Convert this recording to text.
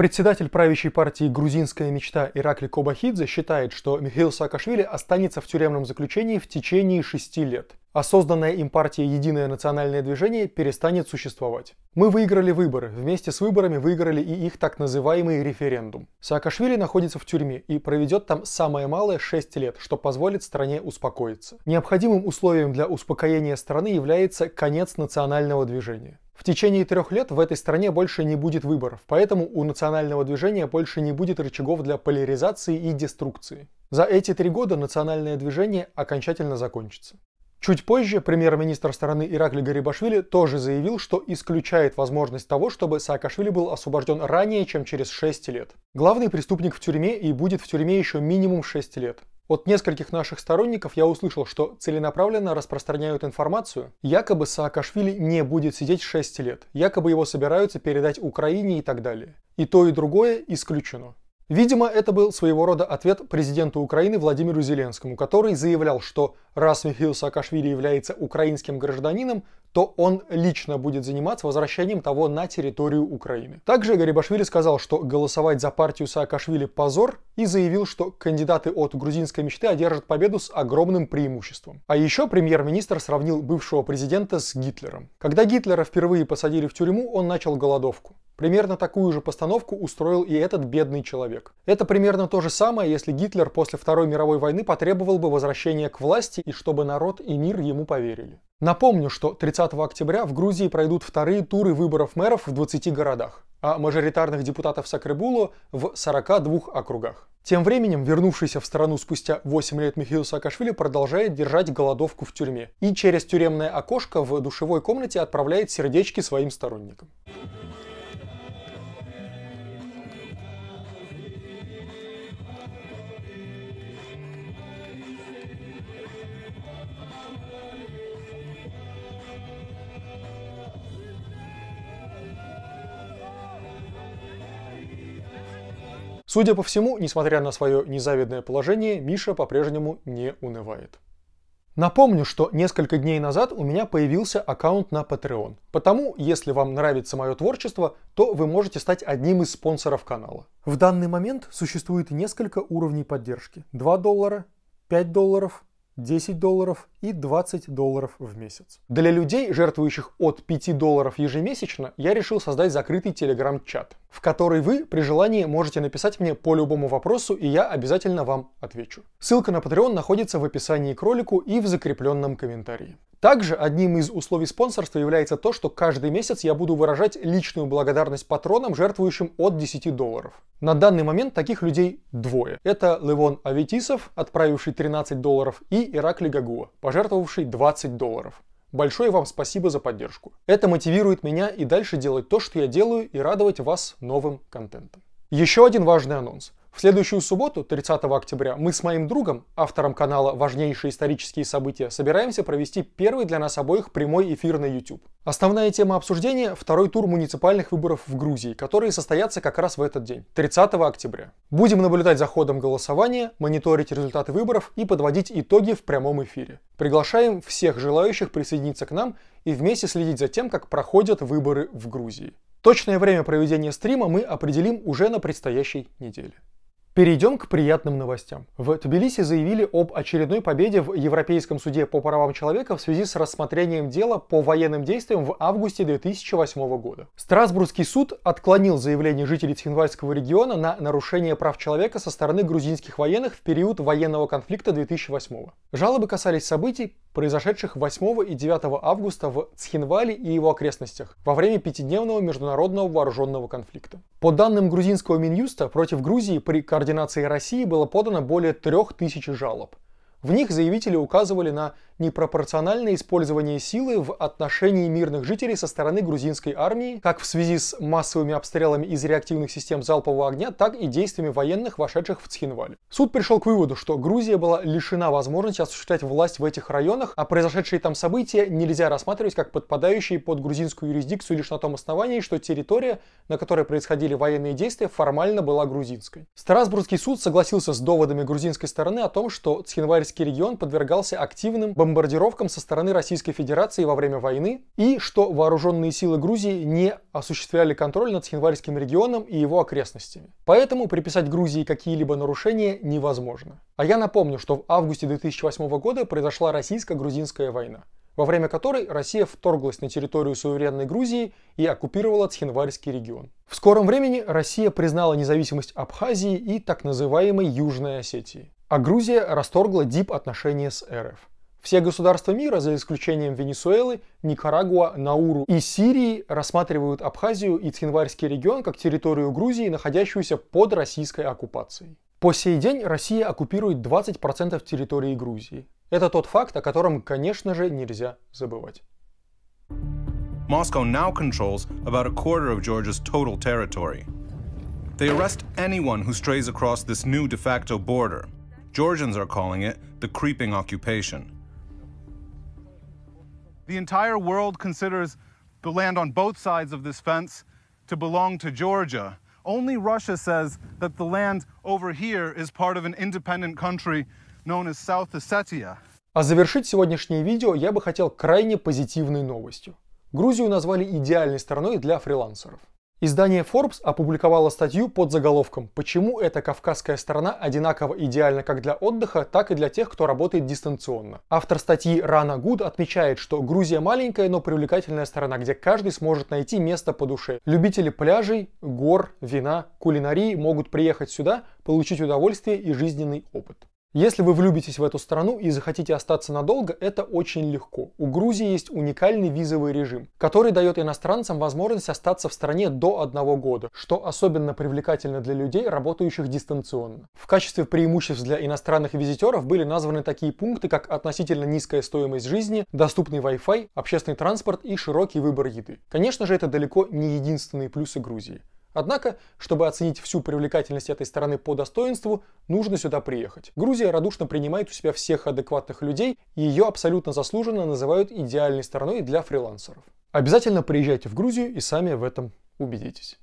Председатель правящей партии «Грузинская мечта» Иракли Кобахидзе считает, что Михаил Саакашвили останется в тюремном заключении в течение шести лет а созданная им партия «Единое национальное движение» перестанет существовать. Мы выиграли выборы, вместе с выборами выиграли и их так называемый референдум. Саакашвили находится в тюрьме и проведет там самое малое шесть лет, что позволит стране успокоиться. Необходимым условием для успокоения страны является конец национального движения. В течение трех лет в этой стране больше не будет выборов, поэтому у национального движения больше не будет рычагов для поляризации и деструкции. За эти три года национальное движение окончательно закончится. Чуть позже премьер-министр страны Иракли Гарибашвили тоже заявил, что исключает возможность того, чтобы Саакашвили был освобожден ранее, чем через 6 лет. Главный преступник в тюрьме и будет в тюрьме еще минимум 6 лет. От нескольких наших сторонников я услышал, что целенаправленно распространяют информацию, якобы Саакашвили не будет сидеть 6 лет, якобы его собираются передать Украине и так далее. И то, и другое исключено. Видимо, это был своего рода ответ президенту Украины Владимиру Зеленскому, который заявлял, что раз Михаил Саакашвили является украинским гражданином, то он лично будет заниматься возвращением того на территорию Украины. Также Гарибашвили сказал, что голосовать за партию Саакашвили позор и заявил, что кандидаты от грузинской мечты одержат победу с огромным преимуществом. А еще премьер-министр сравнил бывшего президента с Гитлером. Когда Гитлера впервые посадили в тюрьму, он начал голодовку. Примерно такую же постановку устроил и этот бедный человек. Это примерно то же самое, если Гитлер после Второй мировой войны потребовал бы возвращения к власти и чтобы народ и мир ему поверили. Напомню, что 30 октября в Грузии пройдут вторые туры выборов мэров в 20 городах, а мажоритарных депутатов Сакребулу в 42 округах. Тем временем вернувшийся в страну спустя 8 лет Михаил Саакашвили продолжает держать голодовку в тюрьме и через тюремное окошко в душевой комнате отправляет сердечки своим сторонникам. Судя по всему, несмотря на свое незавидное положение, Миша по-прежнему не унывает. Напомню, что несколько дней назад у меня появился аккаунт на Patreon. Потому, если вам нравится мое творчество, то вы можете стать одним из спонсоров канала. В данный момент существует несколько уровней поддержки. 2 доллара, 5 долларов, 10 долларов и 20 долларов в месяц. Для людей, жертвующих от 5 долларов ежемесячно, я решил создать закрытый телеграм-чат, в который вы при желании можете написать мне по любому вопросу, и я обязательно вам отвечу. Ссылка на Patreon находится в описании к ролику и в закрепленном комментарии. Также одним из условий спонсорства является то, что каждый месяц я буду выражать личную благодарность патронам, жертвующим от 10 долларов. На данный момент таких людей двое. Это Левон Аветисов, отправивший 13 долларов, и Иракли Гагуа, пожертвовавший 20 долларов. Большое вам спасибо за поддержку. Это мотивирует меня и дальше делать то, что я делаю, и радовать вас новым контентом. Еще один важный анонс. В следующую субботу, 30 октября, мы с моим другом, автором канала «Важнейшие исторические события», собираемся провести первый для нас обоих прямой эфир на YouTube. Основная тема обсуждения – второй тур муниципальных выборов в Грузии, которые состоятся как раз в этот день, 30 октября. Будем наблюдать за ходом голосования, мониторить результаты выборов и подводить итоги в прямом эфире. Приглашаем всех желающих присоединиться к нам и вместе следить за тем, как проходят выборы в Грузии. Точное время проведения стрима мы определим уже на предстоящей неделе. Перейдем к приятным новостям. В Тбилиси заявили об очередной победе в Европейском суде по правам человека в связи с рассмотрением дела по военным действиям в августе 2008 года. Страсбургский суд отклонил заявление жителей Цхинвальского региона на нарушение прав человека со стороны грузинских военных в период военного конфликта 2008. Жалобы касались событий, произошедших 8 и 9 августа в Цхинвале и его окрестностях во время пятидневного международного вооруженного конфликта. По данным грузинского Минюста, против Грузии при координации России было подано более 3000 жалоб. В них заявители указывали на непропорциональное использование силы в отношении мирных жителей со стороны грузинской армии, как в связи с массовыми обстрелами из реактивных систем залпового огня, так и действиями военных, вошедших в Цхинваль. Суд пришел к выводу, что Грузия была лишена возможности осуществлять власть в этих районах, а произошедшие там события нельзя рассматривать как подпадающие под грузинскую юрисдикцию лишь на том основании, что территория, на которой происходили военные действия, формально была грузинской. Страсбургский суд согласился с доводами грузинской стороны о том, что Цхинвальский регион подвергался активным бомбардировкам бомбардировкам со стороны Российской Федерации во время войны и что вооруженные силы Грузии не осуществляли контроль над Схинварским регионом и его окрестностями. Поэтому приписать Грузии какие-либо нарушения невозможно. А я напомню, что в августе 2008 года произошла российско-грузинская война во время которой Россия вторглась на территорию суверенной Грузии и оккупировала Цхинварский регион. В скором времени Россия признала независимость Абхазии и так называемой Южной Осетии. А Грузия расторгла дип отношения с РФ. Все государства мира, за исключением Венесуэлы, Никарагуа, Науру и Сирии, рассматривают Абхазию и Цхинварский регион как территорию Грузии, находящуюся под российской оккупацией. По сей день Россия оккупирует 20% территории Грузии. Это тот факт, о котором, конечно же, нельзя забывать. Moscow now controls about a quarter of Georgia's total territory. They arrest anyone who strays across this new de facto border. Georgians are calling it the creeping occupation. The entire world considers the land on both sides of this fence to belong to Georgia. Only Russia says that the land over here is part of an independent country known as South Ossetia. А завершить сегодняшнее видео я бы хотел крайне позитивной новостью. Грузию назвали идеальной страной для фрилансеров. Издание Forbes опубликовало статью под заголовком «Почему эта кавказская страна одинаково идеальна как для отдыха, так и для тех, кто работает дистанционно». Автор статьи Рана Гуд отмечает, что Грузия маленькая, но привлекательная страна, где каждый сможет найти место по душе. Любители пляжей, гор, вина, кулинарии могут приехать сюда, получить удовольствие и жизненный опыт. Если вы влюбитесь в эту страну и захотите остаться надолго, это очень легко. У Грузии есть уникальный визовый режим, который дает иностранцам возможность остаться в стране до одного года, что особенно привлекательно для людей, работающих дистанционно. В качестве преимуществ для иностранных визитеров были названы такие пункты, как относительно низкая стоимость жизни, доступный Wi-Fi, общественный транспорт и широкий выбор еды. Конечно же, это далеко не единственные плюсы Грузии. Однако, чтобы оценить всю привлекательность этой страны по достоинству, нужно сюда приехать. Грузия радушно принимает у себя всех адекватных людей, и ее абсолютно заслуженно называют идеальной страной для фрилансеров. Обязательно приезжайте в Грузию и сами в этом убедитесь.